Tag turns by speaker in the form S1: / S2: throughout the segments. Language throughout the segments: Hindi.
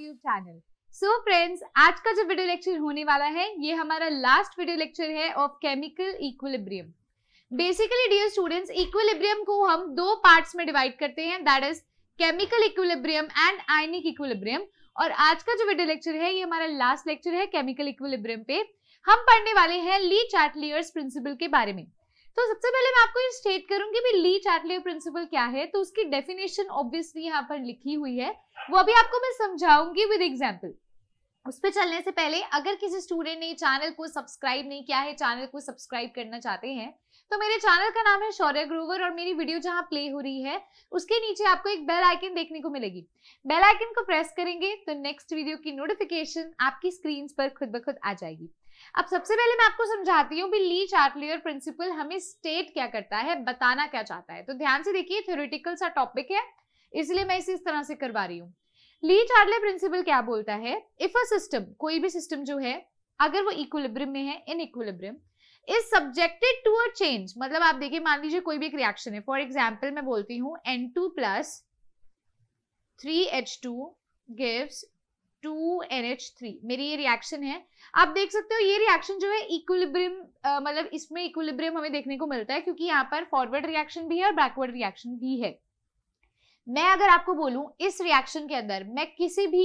S1: YouTube चैनल सो फ्रेंड्स आज का जो वीडियो लेक्चर होने वाला है ये हमारा लास्ट वीडियो लेक्चर है of chemical equilibrium basically dear students equilibrium को हम दो पार्ट्स में डिवाइड करते हैं that is chemical equilibrium and ionic equilibrium और आज का जो वीडियो लेक्चर है ये हमारा लास्ट लेक्चर है केमिकल इक्विलिब्रियम पे हम पढ़ने वाले हैं ली चैटलियर्स प्रिंसिपल के बारे में तो सबसे पहले मैं आपको ये स्टेट करूंगी भी ली चार्टले प्रिंसिपल क्या है तो उसकी डेफिनेशन ऑब्वियसली यहाँ पर लिखी हुई है वो अभी आपको मैं समझाऊंगी विद एग्जाम्पल उस पर चलने से पहले अगर किसी स्टूडेंट ने चैनल को सब्सक्राइब नहीं किया है चैनल को सब्सक्राइब करना चाहते हैं तो मेरे चैनल का नाम है शौर्य ग्रोवर और मेरी वीडियो जहां प्ले हो रही है उसके नीचे आपको एक बेल आइकन देखने को मिलेगी बेल आइकन को प्रेस करेंगे तो नेक्स्ट वीडियो की नोटिफिकेशन आपकी स्क्रीन पर खुद ब खुद आ जाएगी अब सबसे पहले मैं आपको समझाती हूँ भी ली चार्टलियर प्रिंसिपल हमें स्टेट क्या करता है बताना क्या चाहता है तो ध्यान से देखिए थ्योरिटिकल सा टॉपिक है इसलिए मैं इसे इस तरह से करवा रही हूँ ली चार्टलियर प्रिंसिपल क्या बोलता है इफ अ सिस्टम कोई भी सिस्टम जो है अगर वो इक्विलिब्रियम में है in equilibrium is subjected to a change मतलब आप देखिए मान लीजिए कोई भी एक रिएक्शन है फॉर एग्जाम्पल मैं बोलती हूँ N two plus three H two gives two N H three मेरी ये रिएक्शन है आप देख सकते हो ये रिएक्शन जो है इक्विलिब्रियम मतलब इसमें इक्विलिब्रियम हमें देखने को मिलता है क्योंकि यहाँ पर फॉरवर्ड रिएक्शन भी है और बैकवर्ड रिएक्शन भी है मैं अगर आपको बोलूं इस रिएक्शन के अंदर मैं किसी भी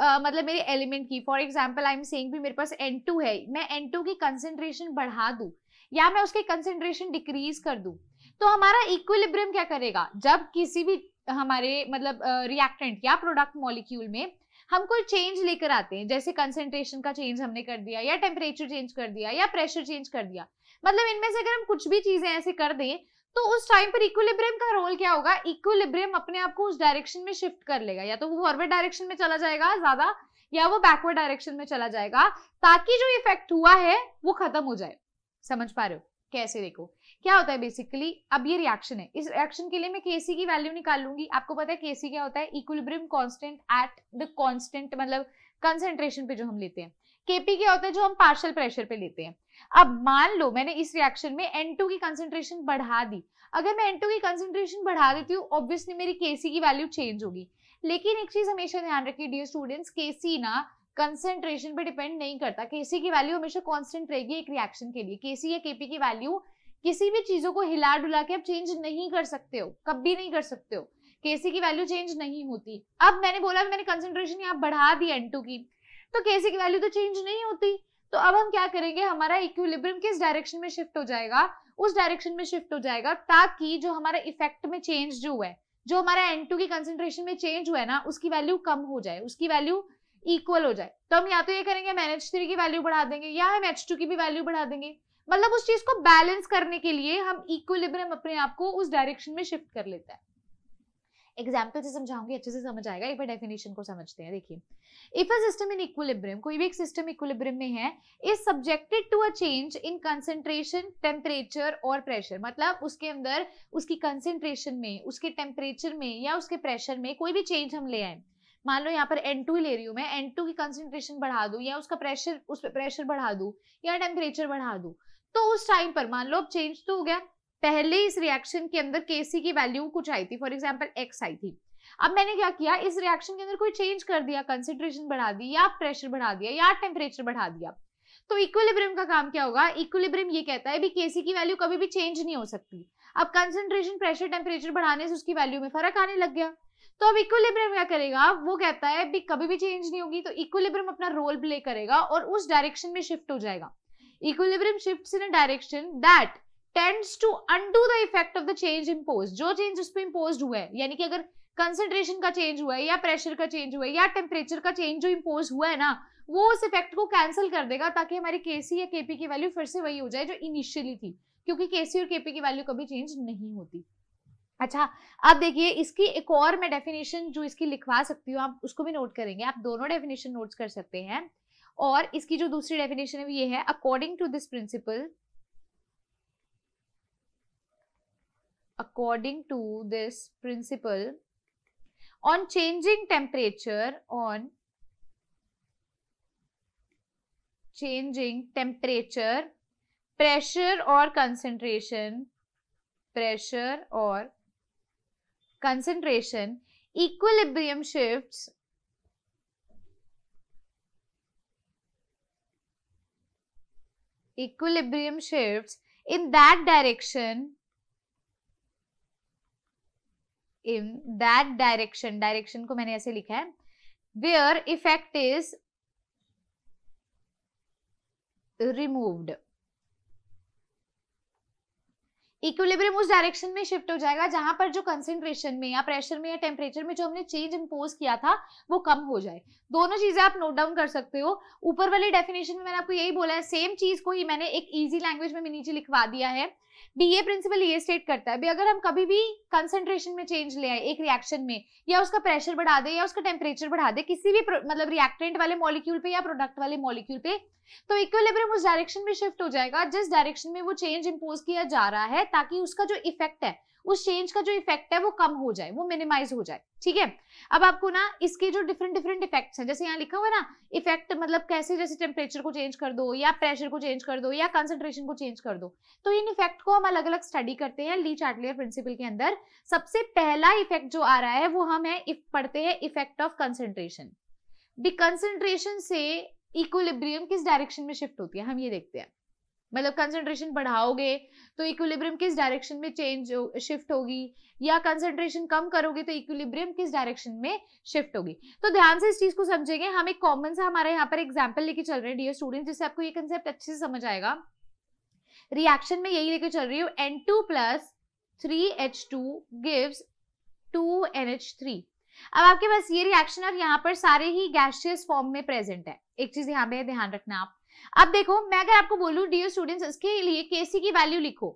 S1: आ, मतलब मेरे एलिमेंट की for example I am saying भी मेरे पास N2 है मैं N2 की कंसेंट्रेशन बढ़ा दूं या मैं उसकी कंसेंट्रेशन डिक्रीज कर दूं तो हमारा इक्विलिब्रियम क्या करेगा जब किसी भी हमारे मतलब रिएक्टेंट या प्रोडक्ट मॉलिक्यूल में हम कोई चेंज लेकर आते हैं जैसे कंसेंट्रेशन का चेंज हमने कर दिया या टेम्परेचर चेंज कर दिया या प्रेशर चेंज कर दिया मतलब इनमें से अगर हम कुछ भी चीजें ऐसे कर दें तो उस टाइम पर इक्विलिब्रियम का रोल क्या होगा इक्विलिब्रियम अपने आप को उस डायरेक्शन में शिफ्ट कर लेगा या तो वो फॉरवर्ड डायरेक्शन में चला जाएगा ज्यादा या वो बैकवर्ड डायरेक्शन में चला जाएगा ताकि जो इफेक्ट हुआ है वो खत्म हो जाए समझ पा रहे हो कैसे देखो क्या होता है बेसिकली अब ये रिएक्शन है इस रिएक्शन के लिए मैं केसी की वैल्यू निकाल लूंगी आपको पता है केसी क्या होता है equilibrium constant at the constant मतलब कंसेंट्रेशन पे जो हम लेते हैं केपी क्या होता है जो हम पार्शियल प्रेशर पे लेते हैं अब मान लो मैंने इस रिएक्शन में टू की कंसेंट्रेशन बढ़ा दी अगर मैं टू की कंसेंट्रेशन बढ़ा देती हूँ ऑब्वियसली मेरी केसी की वैल्यू चेंज होगी लेकिन एक चीज हमेशा ध्यान रखिए डियर स्टूडेंट्स केसी ना कंसेंट्रेशन पे डिपेंड नहीं करता केसी की वैल्यू हमेशा कांस्टेंट रहेगी एक रिएक्शन के लिए केसी या केपी की वैल्यू किसी भी चीजों को हिला डुला के आप चेंज नहीं कर सकते हो कभी नहीं कर सकते हो केसी की वैल्यू चेंज नहीं होती अब मैंने बोला मैंने कंसेंट्रेशन यहाँ बढ़ा दी एन टू की तो केसी की वैल्यू तो चेंज नहीं होती तो अब हम क्या करेंगे हमारा इक्विलिब्रियम किस डायरेक्शन में शिफ्ट हो जाएगा उस डायरेक्शन में शिफ्ट हो जाएगा ताकि जो हमारा इफेक्ट में चेंज जो हुआ है जो हमारा एन टू की कंसेंट्रेशन में चेंज हुआ है ना उसकी वैल्यू कम हो जाए उसकी वैल्यू इक्वल हो जाए तो हम या तो ये करेंगे मैन एन एच थ्री की वैल्यू बढ़ा देंगे या हम एच टू की भी वैल्यू बढ़ा देंगे मतलब उस चीज को बैलेंस करने के लिए हम इक्विलिब्रियम अपने आप को उस डायरेक्शन में शिफ्ट कर लेता है एग्जाम्पल तो से समझाऊंगी अच्छे से समझ आएगा एक बार डेफिनेशन को समझते हैं देखिए if a system in equilibrium कोई भी एक सिस्टम इक्विलिब्रियम में है is subjected to a change in concentration temperature और प्रेशर मतलब उसके अंदर उसकी कंसेंट्रेशन में उसके टेम्परेचर में या उसके प्रेशर में कोई भी चेंज हम ले आए मान लो यहाँ पर N2 ही ले रही हूँ मैं N2 की कंसेंट्रेशन बढ़ा दूँ या उसका प्रेशर उस पर प्रेशर बढ़ा दूँ या टेम्परेचर बढ़ा दूँ तो उस टाइम पर मान लो अब चेंज तो हो गया पहले इस रिएक्शन के अंदर केसी की वैल्यू कुछ आई थी फॉर एग्जाम्पल एक्स आई थी अब मैंने क्या किया इस रिएक्शन के अंदर कोई चेंज कर दिया कंसेंट्रेशन बढ़ा दी या प्रेशर बढ़ा दिया या टेम्परेचर बढ़ा दिया तो इक्विलिब्रियम का काम क्या होगा इक्विलिब्रियम ये कहता है भी केसी की वैल्यू कभी भी चेंज नहीं हो सकती अब कंसेंट्रेशन प्रेशर टेम्परेचर बढ़ाने से उसकी वैल्यू में फर्क आने लग गया तो अब इक्विलिब्रियम क्या करेगा वो कहता है भी कभी भी चेंज नहीं होगी तो इक्विलिब्रियम अपना रोल प्ले करेगा और उस डायरेक्शन में शिफ्ट हो जाएगा equilibrium shifts in a direction that tends to undo the effect of the change impose जो चेंज उस पर इम्पोज हुआ है यानी कि अगर कंसेंट्रेशन का चेंज हुआ है या प्रेशर का चेंज हुआ है या टेम्परेचर का चेंज जो इम्पोज हुआ है ना वो उस इफेक्ट को कैंसिल कर देगा ताकि हमारी केसी या केपी की वैल्यू फिर से वही हो जाए जो इनिशियली थी क्योंकि केसी और केपी की वैल्यू कभी चेंज नहीं होती अच्छा अब देखिए इसकी एक और मैं डेफिनेशन जो इसकी लिखवा सकती हूँ आप उसको भी नोट करेंगे आप दोनों डेफिनेशन नोट कर सकते हैं और इसकी जो दूसरी डेफिनेशन है ये है according to this principle according to this principle on changing temperature on changing temperature pressure और कंसेंट्रेशन प्रेशर और concentration equilibrium shift equilibrium shifts in that direction in that direction direction को मैंने ऐसे लिखा है where effect is removed equilibrium उस डायरेक्शन में शिफ्ट हो जाएगा जहां पर जो कंसेंट्रेशन में या प्रेशर में या टेम्परेचर में जो हमने चेंज इम्पोज किया था वो कम हो जाए दोनों चीजें आप नोट डाउन कर सकते हो ऊपर वाली डेफिनेशन में मैंने आपको यही बोला है सेम चीज को ही मैंने एक ईजी लैंग्वेज में नीचे लिखवा दिया है भी ये प्रिंसिपल ये स्टेट करता है भी अगर हम कभी भी कंसेंट्रेशन में चेंज ले आए एक रिएक्शन में या उसका प्रेशर बढ़ा दे या उसका टेम्परेचर बढ़ा दे किसी भी मतलब रिएक्टेंट वाले मॉलिक्यूल पे या प्रोडक्ट वाले मॉलिक्यूल पे तो इक्विलिब्रियम उस डायरेक्शन में शिफ्ट हो जाएगा जिस डायरेक्शन में वो चेंज इम्पोज किया जा रहा है ताकि उसका जो इफेक्ट है उस चेंज का जो इफेक्ट है वो कम हो जाए वो मिनिमाइज हो जाए ठीक है अब आपको ना इसके जो डिफरेंट डिफरेंट इफेक्ट्स हैं जैसे यहाँ लिखा हुआ है ना इफेक्ट मतलब कैसे जैसे टेम्परेचर को चेंज कर दो या प्रेशर को चेंज कर दो या कंसेंट्रेशन को चेंज कर दो तो इन इफेक्ट को हम अलग अलग स्टडी करते हैं ली चार्टलियर प्रिंसिपल के अंदर सबसे पहला इफेक्ट जो आ रहा है वो हम है इफ पढ़ते हैं इफेक्ट ऑफ कंसेंट्रेशन भी कंसेंट्रेशन से इक्विलिब्रियम किस डायरेक्शन में शिफ्ट होती है हम ये देखते हैं मतलब कंसंट्रेशन बढ़ाओगे तो इक्विलिब्रियम किस डायरेक्शन में चेंज हो, शिफ्ट होगी या कंसंट्रेशन कम करोगे तो इक्विलिब्रियम किस डायरेक्शन में शिफ्ट होगी तो ध्यान से इस चीज को समझेंगे हम एक कॉमन सा हमारे यहाँ पर एग्जाम्पल लेके चल रहे हैं डियर स्टूडेंट जिससे आपको ये कंसेप्ट अच्छे से समझ आएगा रिएक्शन में यही लेके चल रही हूँ N two plus three H two gives two N H three अब आपके पास ये रिएक्शन और यहाँ पर सारे ही गैशियस फॉर्म में प्रेजेंट है एक चीज यहाँ पे ध्यान रखना आप अब देखो मैं अगर आपको बोलूं डियर स्टूडेंट्स इसके लिए केसी की वैल्यू लिखो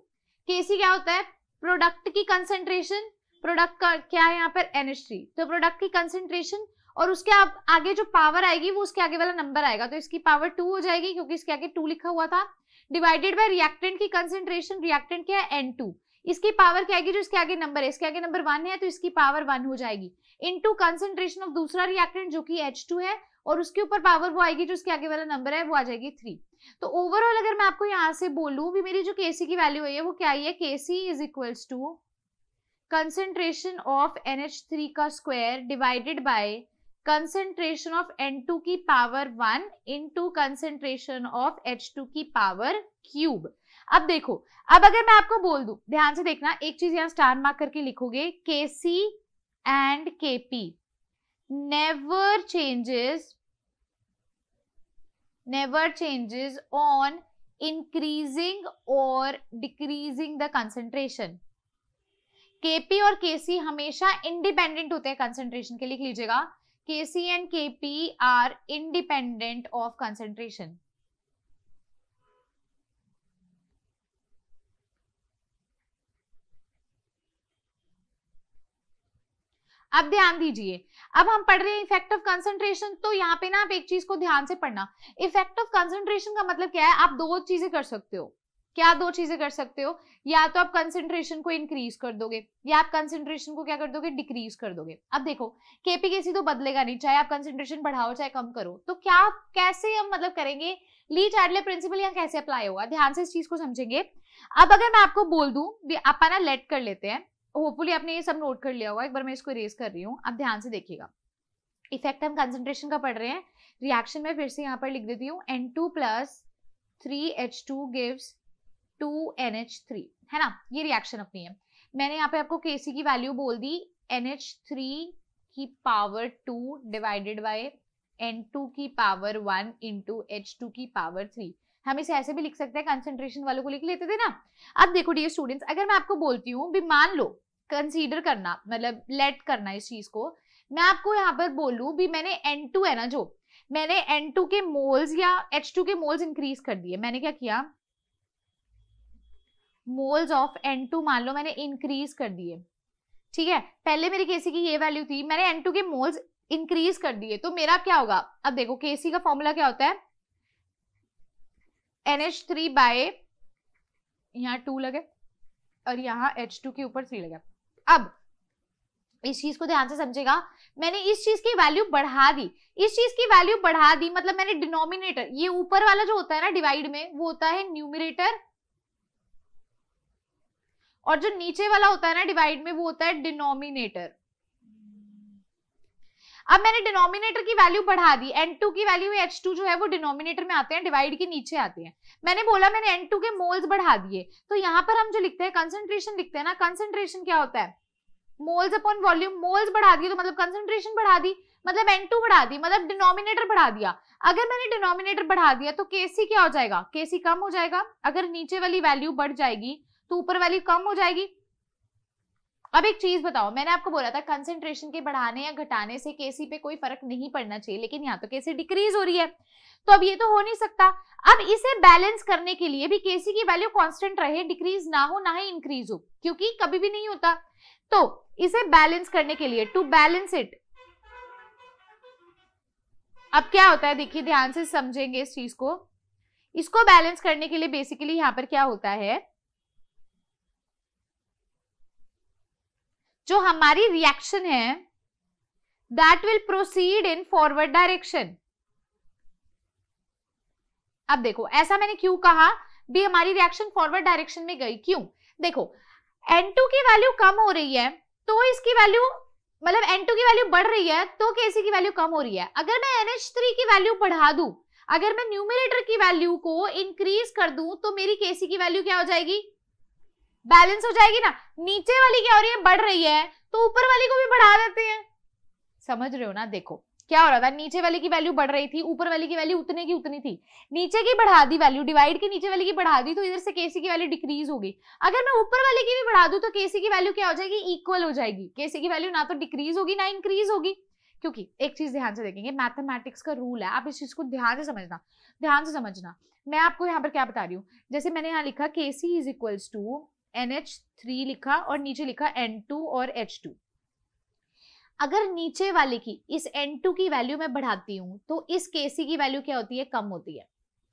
S1: केसी क्या होता है प्रोडक्ट की कंसेंट्रेशन प्रोडक्ट का क्या है यहाँ पर एनएच तो प्रोडक्ट की कंसेंट्रेशन और उसके आप आगे जो पावर आएगी वो उसके आगे वाला नंबर आएगा तो इसकी पावर टू हो जाएगी क्योंकि इसके आगे टू लिखा हुआ था डिवाइडेड बाय रिएक्टेंट की कंसेंट्रेशन रिएक्टेंट क्या है एन टू इसकी पावर क्या आएगी जो इसके आगे नंबर है इसके आगे नंबर वन है तो इसकी पावर वन हो जाएगी इनटू कंसेंट्रेशन ऑफ दूसरा रिएक्टेंट जो कि H2 है और उसके ऊपर पावर वो आएगी जो उसके आगे वाला नंबर है वो आ जाएगी थ्री तो ओवरऑल अगर मैं आपको यहाँ से बोलूँ भी मेरी जो के की वैल्यू है वो क्या है K C is equals to concentration of N H three का square divided by concentration of N two की power one into concentration of H two की पावर क्यूब अब देखो अब अगर मैं आपको बोल दू ध्यान से देखना एक चीज यहाँ स्टार मार्क करके लिखोगे K C and K P never changes never changes on increasing or decreasing the concentration. KP और KC हमेशा independent होते हैं concentration के लिए लिख लीजिएगा KC and KP are independent of concentration. अब ध्यान दीजिए अब हम पढ़ रहे हैं ऑफ कंसंट्रेशन तो यहाँ पे ना आप एक चीज को ध्यान से पढ़ना इफेक्ट ऑफ कंसंट्रेशन का मतलब क्या है आप दो चीजें कर सकते हो क्या दो चीजें कर सकते हो या तो आप कंसेंट्रेशन को इंक्रीज कर दोगे या आप कंसेंट्रेशन को क्या कर दोगे डिक्रीज कर दोगे अब देखो केपी केसी तो बदलेगा नहीं चाहे आप कंसेंट्रेशन बढ़ाओ चाहे कम करो तो क्या कैसे हम मतलब करेंगे ली चार्डले प्रिंसिपल यहाँ कैसे अप्लाई होगा ध्यान से इस चीज को समझेंगे अब अगर मैं आपको बोल दू आप ना लेट कर लेते हैं होपफुली आपने ये सब नोट कर लिया होगा एक बार मैं इसको इरेज कर रही हूँ आप ध्यान से देखिएगा इफेक्ट हम कंसनट्रेशन का पढ़ रहे हैं रिएक्शन में फिर से यहाँ पर लिख देती हूँ N two plus three H two gives two N H three है ना ये रिएक्शन अपनी है मैंने यहाँ पे आपको के सी की वैल्यू बोल दी एन एच थ्री की power two divided by N two की power one into H two की पावर थ्री हम इसे ऐसे भी लिख सकते हैं कंसेंट्रेशन वालों को लिख लेते थे ना अब देखो डियर स्टूडेंट्स अगर मैं आपको बोलती हूँ भी मान लो कंसीडर करना मतलब लेट करना इस चीज को मैं आपको यहाँ पर बोलूँ भी मैंने एन टू है ना जो मैंने एन टू के मोल्स या एच टू के मोल्स इंक्रीज कर दिए मैंने क्या किया मोल्स ऑफ एन टू मान लो मैंने इंक्रीज कर दिए ठीक है पहले मेरी केसी की ये वैल्यू थी मैंने एन टू के मोल्स इंक्रीज कर दिए तो मेरा क्या होगा अब देखो केसी का फॉर्मूला क्या होता है एन एच थ्री बाय यहाँ टू लगे और यहाँ एच टू के ऊपर थ्री लगा अब इस चीज को ध्यान से समझेगा मैंने इस चीज की वैल्यू बढ़ा दी इस चीज की वैल्यू बढ़ा दी मतलब मैंने डिनोमिनेटर ये ऊपर वाला जो होता है ना डिवाइड में वो होता है न्यूमिनेटर और जो नीचे वाला होता है ना डिवाइड में वो होता है डिनोमिनेटर अब मैंने डिनोमिनेटर की वैल्यू बढ़ा दी एन टू की वैल्यू एच टू जो है वो डिनोमिनेटर में आते हैं डिवाइड के नीचे आते हैं मैंने बोला मैंने एन टू के मोल्स बढ़ा दिए तो यहाँ पर हम जो लिखते हैं कंसेंट्रेशन लिखते हैं ना कंसेंट्रेशन क्या होता है मोल्स अपॉन वॉल्यूम मोल्स बढ़ा दिए तो मतलब कंसेंट्रेशन बढ़ा दी मतलब एन टू बढ़ा दी मतलब डिनोमिनेटर बढ़ा दिया अगर मैंने डिनोमिनेटर बढ़ा दिया तो सी क्या हो जाएगा सी कम हो जाएगा अगर नीचे वाली वैल्यू बढ़ जाएगी तो ऊपर वैल्यू कम हो जाएगी अब एक चीज बताओ मैंने आपको बोला था कंसेंट्रेशन के बढ़ाने या घटाने से केसी पे कोई फर्क नहीं पड़ना चाहिए लेकिन यहाँ तो केसी डिक्रीज हो रही है तो अब ये तो हो नहीं सकता अब इसे बैलेंस करने के लिए भी केसी की वैल्यू कांस्टेंट रहे डिक्रीज ना हो ना ही इंक्रीज हो क्योंकि कभी भी नहीं होता तो इसे बैलेंस करने के लिए टू बैलेंस इट अब क्या होता है देखिए ध्यान से समझेंगे इस चीज को इसको बैलेंस करने के लिए बेसिकली यहाँ पर क्या होता है जो हमारी रिएक्शन है that will proceed in forward direction अब देखो ऐसा मैंने क्यों कहा भी हमारी रिएक्शन फॉरवर्ड डायरेक्शन में गई क्यों देखो N2 की वैल्यू कम हो रही है तो इसकी वैल्यू मतलब N2 की वैल्यू बढ़ रही है तो के की वैल्यू कम हो रही है अगर मैं NH3 की वैल्यू बढ़ा दू अगर मैं न्यूमिनेटर की वैल्यू को इंक्रीज कर दू तो मेरी केसी की वैल्यू क्या हो जाएगी बैलेंस हो जाएगी ना नीचे वाली क्या हो रही है बढ़ रही है तो ऊपर वाली को भी बढ़ा देते हैं समझ रहे हो ना देखो क्या हो रहा था नीचे वाले की वैल्यू बढ़ रही थी ऊपर वाले की वैल्यू उतने की उतनी थी नीचे की बढ़ा दी वैल्यू डिवाइड की नीचे वाले की बढ़ा दी तो इधर से केसी की वैल्यू डिक्रीज होगी अगर मैं ऊपर वाले की भी बढ़ा दू तो केसी की वैल्यू क्या हो जाएगी इक्वल हो जाएगी केसी की वैल्यू ना तो डिक्रीज होगी ना इंक्रीज होगी क्योंकि एक चीज ध्यान से देखेंगे मैथमेटिक्स का रूल है आप इस चीज को ध्यान से समझना ध्यान से समझना मैं आपको यहाँ पर क्या बता रही हूँ जैसे मैंने यहाँ लिखा K C is equals to N H three लिखा और नीचे लिखा एन टू और एच टू अगर नीचे वाले की इस एन टू की वैल्यू मैं बढ़ाती हूँ तो इस के सी की वैल्यू क्या होती है कम होती है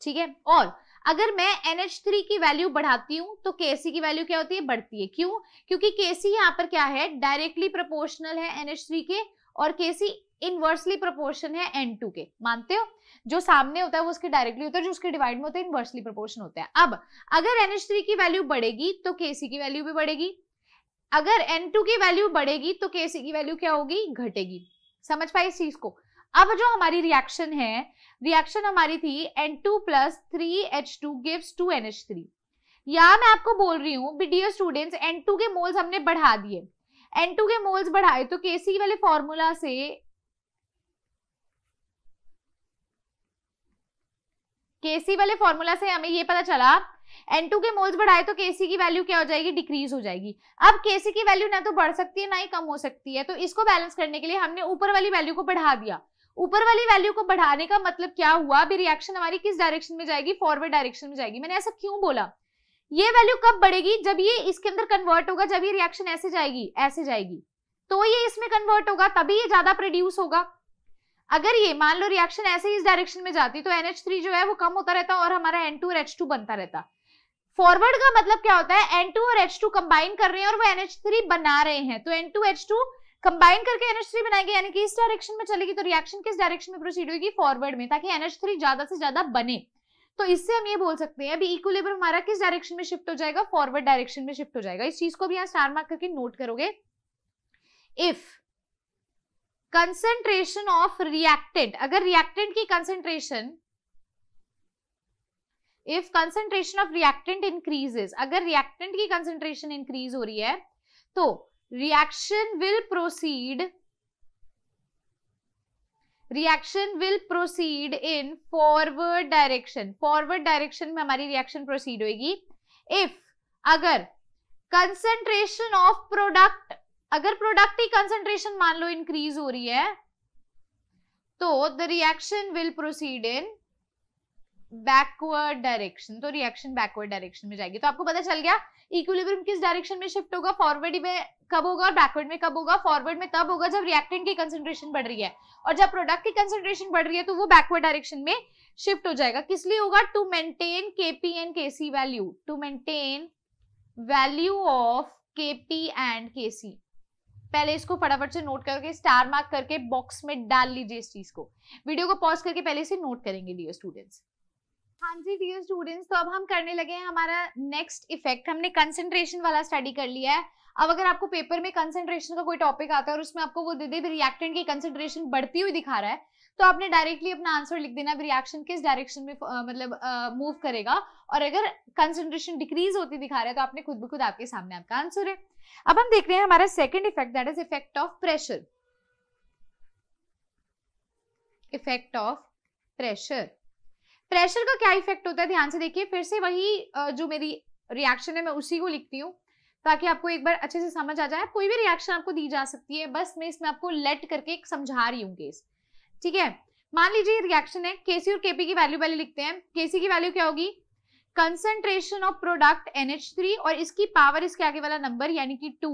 S1: ठीक है और अगर मैं एन एच थ्री की वैल्यू बढ़ाती हूँ तो सी की वैल्यू क्या होती है बढ़ती है क्यों क्योंकि सी यहाँ पर क्या है डायरेक्टली प्रोपोर्शनल है एन एच थ्री के और के सी इनवर्सली प्रोपोर्शन है एन टू के मानते हो जो सामने होता है वो उसके डायरेक्टली होता है जो उसके डिवाइड में होता है इनवर्सली प्रोपोर्शन होता है अब अगर एन की वैल्यू बढ़ेगी तो के की वैल्यू भी बढ़ेगी अगर एन की वैल्यू बढ़ेगी तो के की वैल्यू क्या होगी घटेगी समझ पाए इस चीज को अब जो हमारी रिएक्शन है रिएक्शन हमारी थी N two plus three H two gives two N H three या मैं आपको बोल रही हूँ be dear students N two के मोल्स हमने बढ़ा दिए एन टू के मोल्स बढ़ाए तो के सी वाले फॉर्मूला से केसी वाले फॉर्मूला से हमें ये पता चला एन टू के मोल्स बढ़ाए तो केसी की वैल्यू क्या हो जाएगी डिक्रीज हो जाएगी अब केसी की वैल्यू ना तो बढ़ सकती है ना ही कम हो सकती है तो इसको बैलेंस करने के लिए हमने ऊपर वाली वैल्यू को बढ़ा दिया ऊपर वाली वैल्यू को बढ़ाने का मतलब क्या हुआ अभी रिएक्शन हमारी किस डायरेक्शन में जाएगी फॉरवर्ड डायरेक्शन में जाएगी मैंने ऐसा क्यों बोला ये वैल्यू कब बढ़ेगी जब ये इसके अंदर कन्वर्ट होगा जब ये रिएक्शन ऐसे जाएगी ऐसे जाएगी तो ये इसमें कन्वर्ट होगा तभी ये ज्यादा प्रोड्यूस होगा अगर ये मान लो रिएक्शन ऐसे ही इस डायरेक्शन में जाती तो NH3 जो है वो कम होता रहता और हमारा N2 और H2 बनता रहता फॉरवर्ड का मतलब क्या होता है N2 और H2 कंबाइन कर रहे हैं और वो NH3 बना रहे हैं तो N2 H2 कंबाइन करके एनएच थ्री बनाएंगे यानी कि इस डायरेक्शन में चलेगी तो रिएक्शन किस डायरेक्शन में प्रोसीड होगी फॉरवर्ड में ताकि एनएच थ्री ज्यादा से ज्यादा बने तो इससे हम ये बोल सकते हैं अभी इक्विलिब्रियम हमारा किस डायरेक्शन में शिफ्ट हो जाएगा फॉरवर्ड डायरेक्शन में शिफ्ट हो जाएगा इस चीज को भी यहाँ स्टार मार्क करके नोट करोगे इफ कंसेंट्रेशन ऑफ रिएक्टेंट अगर रिएक्टेंट की concentration if concentration of reactant increases अगर रिएक्टेंट की कंसेंट्रेशन इंक्रीज हो रही है तो reaction will proceed reaction will proceed in forward direction forward direction में हमारी रिएक्शन प्रोसीड होगी इफ अगर कंसेंट्रेशन ऑफ प्रोडक्ट अगर प्रोडक्ट की कंसेंट्रेशन मान लो इंक्रीज हो रही है तो the reaction will proceed in backward direction तो रिएक्शन बैकवर्ड डायरेक्शन में जाएगी तो आपको पता चल गया इक्विलिब्रियम किस डायरेक्शन में शिफ्ट होगा फॉरवर्ड में कब होगा और बैकवर्ड में कब होगा फॉरवर्ड में तब होगा जब रिएक्टेंट की कंसेंट्रेशन बढ़ रही है और जब प्रोडक्ट की कंसेंट्रेशन बढ़ रही है तो वो बैकवर्ड डायरेक्शन में शिफ्ट हो जाएगा किस लिए होगा to maintain K P and K C value to maintain value of K P and K C पहले इसको फटाफट से नोट करके स्टार मार्क करके बॉक्स में डाल लीजिए इस चीज को वीडियो को पॉज करके पहले इसे नोट करेंगे डियर स्टूडेंट्स हाँ जी डियर स्टूडेंट्स तो अब हम करने लगे हैं हमारा नेक्स्ट इफेक्ट हमने कंसेंट्रेशन वाला स्टडी कर लिया है अब अगर आपको पेपर में कंसेंट्रेशन का कोई टॉपिक आता है और उसमें आपको वो दे दे रिएक्टेंट की कंसेंट्रेशन बढ़ती हुई दिखा रहा है तो आपने डायरेक्टली अपना आंसर लिख देना रिएक्शन किस डायरेक्शन में आ, मतलब मूव करेगा और अगर कंसेंट्रेशन डिक्रीज होती दिखा रहा है तो आपने खुद ब खुद आपके सामने आपका आंसर है अब हम देख रहे हैं हमारा second effect that is effect of pressure effect of pressure pressure का क्या इफेक्ट होता है ध्यान से देखिए फिर से वही जो मेरी रिएक्शन है मैं उसी को लिखती हूँ ताकि आपको एक बार अच्छे से समझ आ जाए कोई भी रिएक्शन आपको दी जा सकती है बस मैं इसमें आपको लेट करके एक समझा रही हूँ केस ठीक है मान लीजिए रिएक्शन है केसी और केपी की वैल्यू पहले लिखते हैं केसी की वैल्यू क्या होगी कंसेंट्रेशन ऑफ प्रोडक्ट NH3 और इसकी पावर इसके आगे वाला नंबर यानी कि two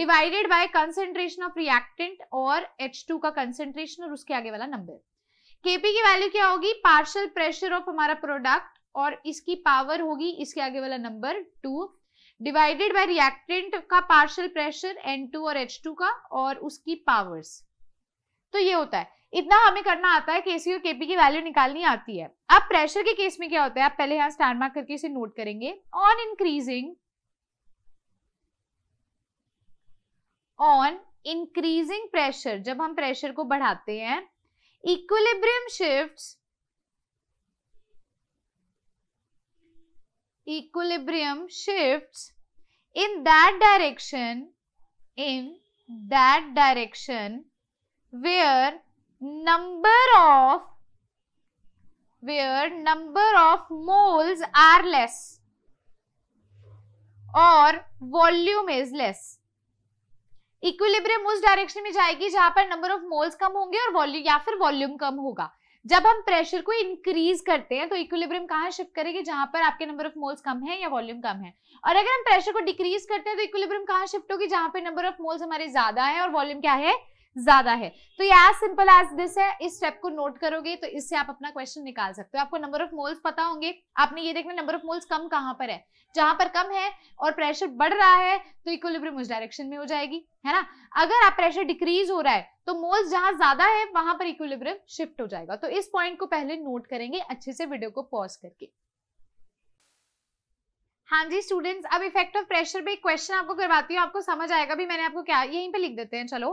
S1: divided by concentration of reactant और H2 का कंसेंट्रेशन और उसके आगे वाला नंबर केपी की वैल्यू क्या होगी पार्शियल प्रेशर ऑफ हमारा प्रोडक्ट और इसकी पावर होगी इसके आगे वाला number two divided by reactant का पार्शियल प्रेशर N2 और H2 का और उसकी पावर्स तो ये होता है इतना हमें करना आता है केसी और केपी की वैल्यू निकालनी आती है अब प्रेशर के केस में क्या होता है आप पहले यहां स्टार मार्क करके इसे नोट करेंगे on increasing on increasing pressure जब हम प्रेशर को बढ़ाते हैं equilibrium shifts equilibrium shifts in that direction in that direction where number of where number of moles are less और वॉल्यूम इज लेस इक्विलिब्रियम उस डायरेक्शन में जाएगी जहां पर नंबर ऑफ मोल्स कम होंगे और वॉल्यूम या फिर वॉल्यूम कम होगा जब हम प्रेशर को इंक्रीज करते हैं तो इक्विलिब्रियम कहां शिफ्ट करेगी जहां पर आपके नंबर ऑफ मोल्स कम है या वॉल्यूम कम है और अगर हम प्रेशर को डिक्रीज करते हैं तो इक्विलिब्रियम कहां शिफ्ट होगी जहां पर नंबर ऑफ मोल्स हमारे ज्यादा है और वॉल्यूम क्या है ज्यादा है तो ये एज सिंपल एज दिस है इस स्टेप को नोट करोगे तो इससे आप अपना क्वेश्चन निकाल सकते हो आपको नंबर ऑफ मोल्स पता होंगे आपने ये देखना नंबर ऑफ मोल्स कम कहाँ पर है जहां पर कम है और प्रेशर बढ़ रहा है तो इक्विलिब्रियम उस डायरेक्शन में हो जाएगी है ना अगर आप प्रेशर डिक्रीज हो रहा है तो मोल्स जहां ज्यादा है वहां पर इक्विलिब्रियम शिफ्ट हो जाएगा तो इस पॉइंट को पहले नोट करेंगे अच्छे से वीडियो को पॉज करके हाँ जी स्टूडेंट्स अब इफेक्ट ऑफ प्रेशर पे एक क्वेश्चन आपको करवाती हूँ आपको समझ आएगा भी मैंने आपको क्या यहीं पे लिख देते हैं चलो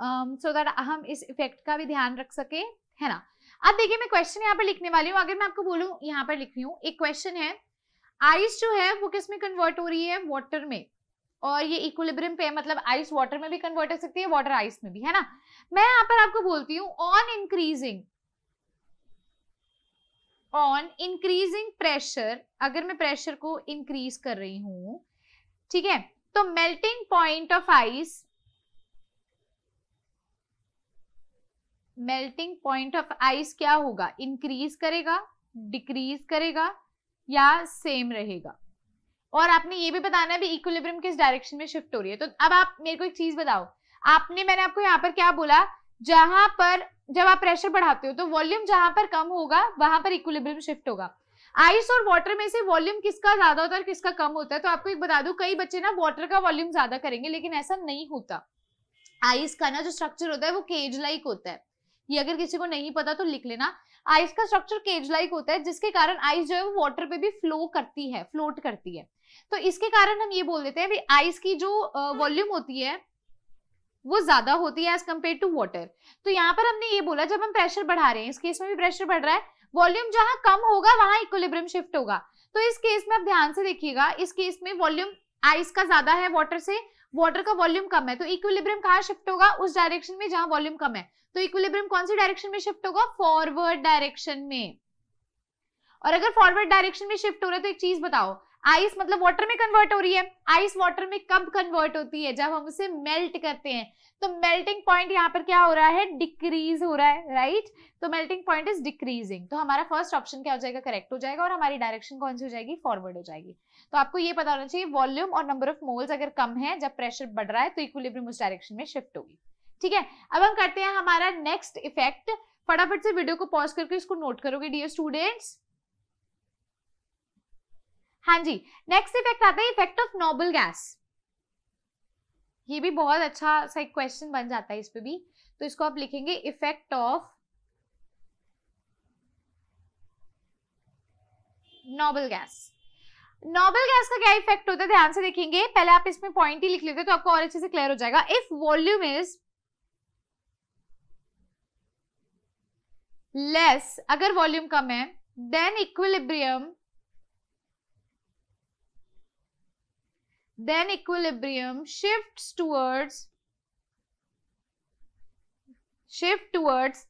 S1: सो um, दैट हम इस इफेक्ट का भी ध्यान रख सके है ना अब देखिए मैं क्वेश्चन यहाँ पर लिखने वाली हूँ अगर मैं आपको बोलूँ यहाँ पर लिख रही हूँ एक क्वेश्चन है आइस जो है वो किस में कन्वर्ट हो रही है वाटर में और ये इक्विलिब्रियम पे मतलब आइस वाटर में भी कन्वर्ट हो सकती है वाटर आइस में भी है ना मैं यहाँ पर आपको बोलती हूँ on increasing on increasing pressure अगर मैं प्रेशर को इंक्रीज कर रही हूं ठीक है तो melting point of ice melting point of ice क्या होगा इंक्रीज करेगा डिक्रीज करेगा या सेम रहेगा और आपने ये भी बताना है भी इक्विलिब्रियम किस डायरेक्शन में शिफ्ट हो रही है तो अब आप मेरे को एक चीज बताओ आपने मैंने आपको यहाँ पर क्या बोला जहां पर जब आप प्रेशर बढ़ाते हो तो वॉल्यूम जहां पर कम होगा वहां पर इक्विलिब्रियम शिफ्ट होगा आइस और वाटर में से वॉल्यूम किसका ज्यादा होता है और किसका कम होता है तो आपको एक बता दू कई बच्चे ना वॉटर का वॉल्यूम ज्यादा करेंगे लेकिन ऐसा नहीं होता आइस का ना जो स्ट्रक्चर होता है वो केज लाइक होता है ये अगर किसी को नहीं पता तो लिख लेना आइस का स्ट्रक्चर केज लाइक होता है जिसके कारण आइस जो है वो वाटर पे भी फ्लो करती है फ्लोट करती है तो इसके कारण हम ये बोल देते हैं आइस की जो वॉल्यूम होती है वो ज्यादा होती है एज कम्पेयर टू वॉटर तो यहाँ पर हमने ये बोला जब हम प्रेशर बढ़ा रहे हैं इस केस में भी प्रेशर बढ़ रहा है वॉल्यूम जहां कम होगा वहां इक्वलिब्रियम शिफ्ट होगा तो इस केस में आप ध्यान से देखिएगा इस केस में वॉल्यूम आइस का ज्यादा है वाटर से वाटर का वॉल्यूम कम है तो इक्विलिब्रियम कहाँ शिफ्ट होगा उस डायरेक्शन में जहां वॉल्यूम कम है तो इक्विलिब्रियम कौन सी डायरेक्शन में शिफ्ट होगा फॉरवर्ड डायरेक्शन में और अगर फॉरवर्ड डायरेक्शन में शिफ्ट हो रहा है तो एक चीज बताओ आइस मतलब वाटर में कन्वर्ट हो रही है आइस वाटर में कब कन्वर्ट होती है जब हम उसे मेल्ट करते हैं तो मेल्टिंग पॉइंट यहाँ पर क्या हो रहा है डिक्रीज हो रहा है राइट right? तो मेल्टिंग पॉइंट इज डिक्रीजिंग तो हमारा फर्स्ट ऑप्शन क्या हो जाएगा करेक्ट हो जाएगा और हमारी डायरेक्शन कौन सी हो जाएगी फॉरवर्ड हो जाएगी तो आपको ये पता होना चाहिए वॉल्यूम और नंबर ऑफ मोल्स अगर कम है जब प्रेशर बढ़ रहा है तो इक्विलिब्रियम उस डायरेक्शन में शिफ्ट होगी ठीक है अब हम करते हैं हमारा नेक्स्ट इफेक्ट फटाफट से वीडियो को पॉज करके इसको नोट करोगे डियर स्टूडेंट्स हाँ जी नेक्स्ट इफेक्ट आता है इफेक्ट ऑफ नोबल गैस ये भी बहुत अच्छा सा एक क्वेश्चन बन जाता है इस पे भी तो इसको आप लिखेंगे effect of noble gas noble gas का क्या इफेक्ट होता है ध्यान से देखेंगे पहले आप इसमें पॉइंट ही लिख लेते तो आपको और अच्छे से क्लियर हो जाएगा इफ वॉल्यूम इज लेस अगर वॉल्यूम कम है then equilibrium then equilibrium shift towards shift towards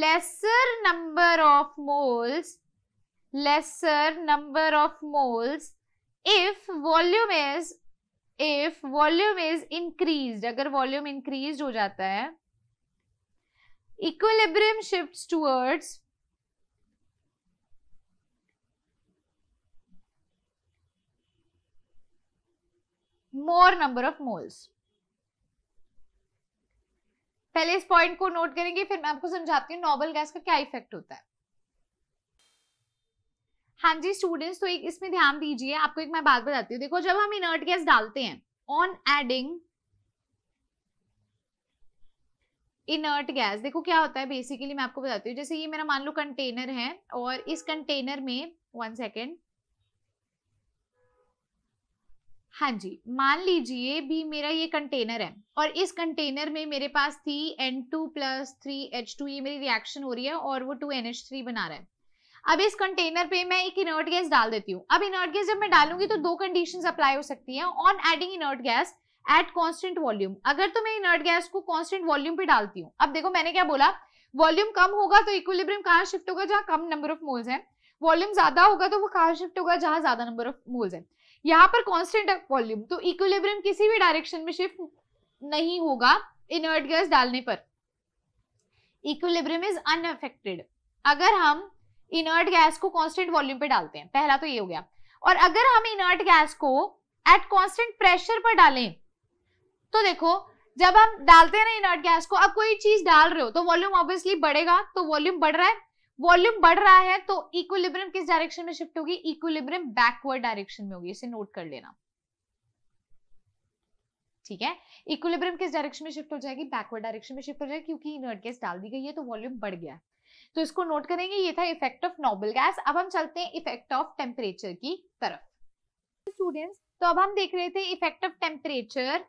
S1: lesser number of moles lesser number of moles if volume is if volume is increased agar volume increased ho jata hai equilibrium shifts towards more number of moles पहले इस पॉइंट को नोट करेंगे फिर मैं आपको समझाती हूँ नॉबल गैस का क्या इफेक्ट होता है हाँ जी स्टूडेंट्स तो एक इसमें ध्यान दीजिए आपको एक मैं बात बताती हूँ देखो जब हम इनर्ट गैस डालते हैं ऑन एडिंग इनर्ट गैस देखो क्या होता है बेसिकली मैं आपको बताती हूँ जैसे ये मेरा मान लो कंटेनर है और इस कंटेनर में वन सेकेंड हाँ जी मान लीजिए भी मेरा ये कंटेनर है और इस कंटेनर में मेरे पास थी N2 two plus three H two ये मेरी रिएक्शन हो रही है और वो टू एन एच थ्री बना रहा है अब इस कंटेनर पे मैं एक इनर्ट गैस डाल देती हूँ अब इनर्ट गैस जब मैं डालूंगी तो दो कंडीशन अप्लाई हो सकती है on adding inert gas at constant volume अगर तो मैं इनर्ट गैस को कॉन्स्टेंट वॉल्यूम पे डालती हूँ अब देखो मैंने क्या बोला वॉल्यूम कम होगा तो इक्विलिब्रियम कहाँ शिफ्ट होगा जहाँ कम नंबर ऑफ मोल्स है वॉल्यूम ज्यादा होगा तो वो कहाँ शिफ्ट होगा जहाँ ज्यादा नंबर ऑफ मोल्स है यहाँ पर कॉन्स्टेंट वॉल्यूम तो इक्विलिब्रियम किसी भी डायरेक्शन में शिफ्ट नहीं होगा इनर्ट गैस डालने पर इक्विलिब्रियम इज अनफेक्टेड अगर हम इनर्ट गैस को कांस्टेंट वॉल्यूम पे डालते हैं पहला तो ये हो गया और अगर हम इनर्ट गैस को एट कांस्टेंट प्रेशर पर डालें तो देखो जब हम डालते हैं ना इनर्ट गैस को अब कोई चीज डाल रहे हो तो वॉल्यूम ऑब्वियसली बढ़ेगा तो वॉल्यूम बढ़ रहा है वॉल्यूम बढ़ रहा है तो इक्विलिब्रियम किस डायरेक्शन में शिफ्ट होगी इक्विलिब्रियम बैकवर्ड डायरेक्शन में होगी इसे नोट कर लेना ठीक है इक्विलिब्रियम किस डायरेक्शन में शिफ्ट हो जाएगी बैकवर्ड डायरेक्शन में शिफ्ट हो जाएगी क्योंकि इनर्ट गैस डाल दी गई है तो वॉल्यूम बढ़ गया तो इसको नोट करेंगे ये था इफेक्ट ऑफ नोबल गैस अब हम चलते हैं इफेक्ट ऑफ टेम्परेचर की तरफ स्टूडेंट्स तो अब हम देख रहे थे इफेक्ट ऑफ टेम्परेचर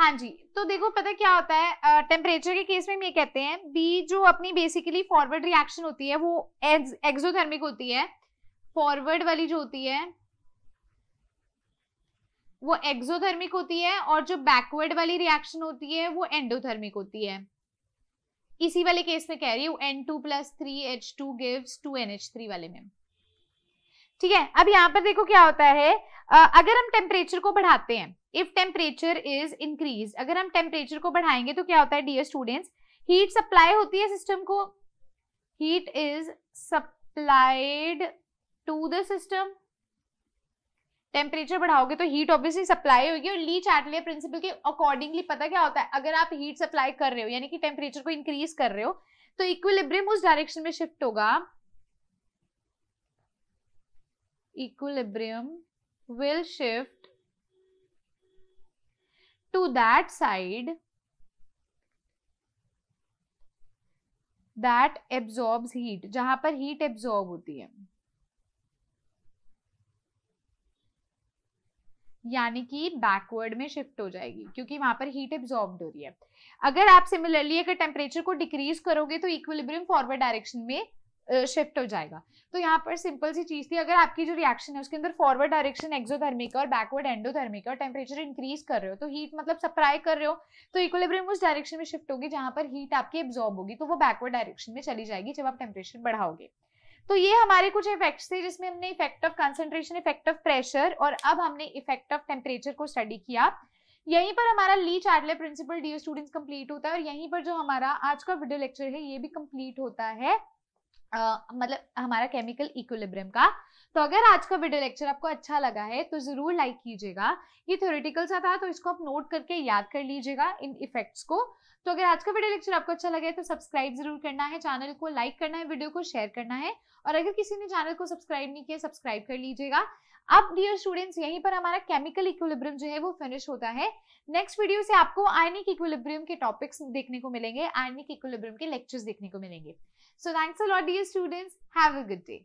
S1: हाँ जी तो देखो पता क्या होता है टेम्परेचर के केस में हम ये कहते हैं बी जो अपनी बेसिकली फॉरवर्ड रिएक्शन होती है वो एक्सोथर्मिक होती है फॉरवर्ड वाली जो होती है वो एक्सोथर्मिक होती है और जो बैकवर्ड वाली रिएक्शन होती है वो एंडोथर्मिक होती है इसी वाले केस में कह रही हूँ N two plus three H two gives two N H three वाले में ठीक है अब यहाँ पर देखो क्या होता है uh, अगर हम टेम्परेचर को बढ़ाते हैं इफ टेम्परेचर इज इंक्रीज अगर हम टेम्परेचर को बढ़ाएंगे तो क्या होता है डियर स्टूडेंट्स हीट सप्लाई होती है सिस्टम को heat is supplied to the system temperature बढ़ाओगे तो हीट ऑब्वियसली सप्लाई होगी और ली चैटलियर प्रिंसिपल के अकॉर्डिंगली पता क्या होता है अगर आप हीट सप्लाई कर रहे हो यानी कि टेम्परेचर को इंक्रीज कर रहे हो तो इक्विलिब्रियम उस डायरेक्शन में शिफ्ट होगा equilibrium will shift to that side that absorb heat जहां पर हीट एब्जॉर्ब होती है यानी कि बैकवर्ड में शिफ्ट हो जाएगी क्योंकि वहां पर हीट एब्जॉर्ब हो रही है अगर आप सिमिलरली अगर टेम्परेचर को डिक्रीज करोगे तो इक्विलिब्रियम फॉरवर्ड डायरेक्शन में शिफ्ट हो जाएगा तो यहाँ पर सिंपल सी चीज़ थी अगर आपकी जो रिएक्शन है उसके अंदर फॉरवर्ड डायरेक्शन एक्सोथर्मिक और बैकवर्ड एंडोथर्मिक और टेम्परेचर इंक्रीज कर रहे हो तो हीट मतलब सप्लाई कर रहे हो तो इक्विलिब्रियम उस डायरेक्शन में शिफ्ट होगी जहां पर हीट आपकी एब्जॉर्ब होगी तो वो बैकवर्ड डायरेक्शन में चली जाएगी जब आप टेम्परेचर बढ़ाओगे तो ये हमारे कुछ इफेक्ट्स थे जिसमें हमने effect of concentration effect of pressure और अब हमने इफेक्ट ऑफ टेम्परेचर को स्टडी किया यहीं पर हमारा Le Chatelier principle dear students complete होता है और यहीं पर जो हमारा आज का वीडियो लेक्चर है ये भी कंप्लीट होता है आ, मतलब हमारा केमिकल इक्विलिब्रियम का तो अगर आज का वीडियो लेक्चर आपको अच्छा लगा है तो ज़रूर लाइक कीजिएगा ये थ्योरेटिकल सा था तो इसको आप नोट करके याद कर लीजिएगा इन इफेक्ट्स को तो अगर आज का वीडियो लेक्चर आपको अच्छा लगे तो सब्सक्राइब जरूर करना है चैनल को लाइक करना है वीडियो को शेयर करना है और अगर किसी ने चैनल को सब्सक्राइब नहीं किया सब्सक्राइब कर लीजिएगा अब डियर स्टूडेंट्स यहीं पर हमारा केमिकल इक्विलिब्रियम जो है वो फिनिश होता है नेक्स्ट वीडियो से आपको आयनिक इक्विलिब्रियम के टॉपिक्स देखने को मिलेंगे आयनिक इक्विलिब्रियम के लेक्चर्स देखने को मिलेंगे so thanks a lot dear students have a good day